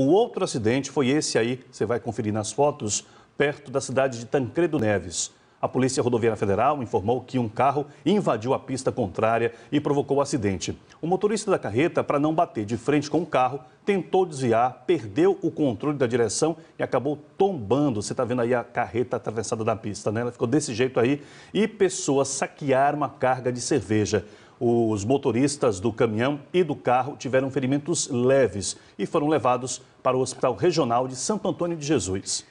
O outro acidente foi esse aí, você vai conferir nas fotos, perto da cidade de Tancredo Neves. A Polícia Rodoviária Federal informou que um carro invadiu a pista contrária e provocou o acidente. O motorista da carreta, para não bater de frente com o carro, tentou desviar, perdeu o controle da direção e acabou tombando. Você está vendo aí a carreta atravessada da pista, né? Ela ficou desse jeito aí. E pessoas saquearam a carga de cerveja. Os motoristas do caminhão e do carro tiveram ferimentos leves e foram levados para o Hospital Regional de Santo Antônio de Jesus.